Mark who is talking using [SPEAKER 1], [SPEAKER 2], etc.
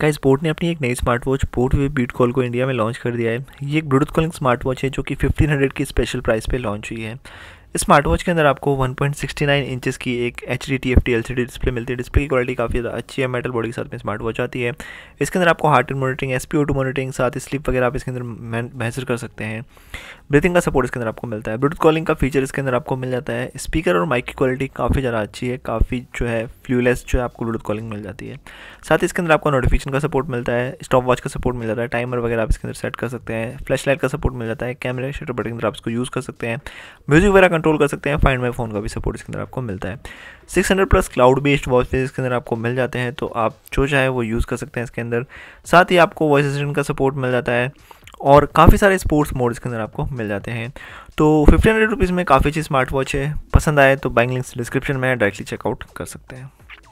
[SPEAKER 1] का बोट ने अपनी एक नई smart watch boAt wave beat call को इंडिया में लॉन्च कर दिया है ये एक ब्लूटूथ कॉलिंग स्मार्ट वॉच है जो कि 1500 की स्पेशल प्राइस पे लॉन्च हुई है इस स्मार्ट वॉच के अंदर आपको 1.69 इंचेस की एक H D T F T L C D display मिलती है डिस्प्ले की क्वालिटी काफ़ी ज़्यादा अच्छी है मेटल बॉडी के साथ में स्मार्ट वॉच आती है इसके अंदर आपको heart rate monitoring S P O two monitoring साथ स्लिप स्लीप वगैरह आप इसके अंदर मेजर कर सकते हैं ब्रीथिंग का सपोर्ट इसके अंदर आपको मिलता है ब्लूटूथ कॉलिंग का फीचर इसके अंदर आपको मिल जाता है स्पीकर और माइक की क्वालिटी काफ़ी ज़्यादा अच्छी है काफ़ी जो है फ्लूलेस जो है आपको ब्लूटूथ कॉलिंग मिल जाती है साथ ही इसके अंदर आपको नोटिफिकेशन का सपोर्ट मिलता है स्टॉप वॉच का सपोर्ट मिल जाता है टाइमर वगैरह आप इसके अंदर सेट कर सकते हैं फ्लैश लाइट का सपोर्ट मिल जाता है कैमरे शटर बटन के अंदर आप इसको यूज़ कर सकते हैं म्यूजिक वगैरह कंट्रोल कर सकते हैं फाइंड माई फोन का भी सपोर्ट इसके अंदर आपको मिलता है six hundred plus cloud based watch face इसके अंदर आपको मिल जाते हैं तो आप जो चाहे वो यूज़ कर सकते हैं इसके अंदर साथ ही आपको वॉइस असिस्टेंट का सपोर्ट मिल जाता है और काफ़ी सारे स्पोर्ट्स मोड इसके अंदर आपको मिल जाते हैं तो फिफ्टीन हंड्रेड रुपीज़ में काफ़ी अच्छी स्मार्ट वॉच है पसंद आए तो बैंक लिंक्स डिस्क्रिप्शन में डायरेक्टली चेकआउट कर सकते हैं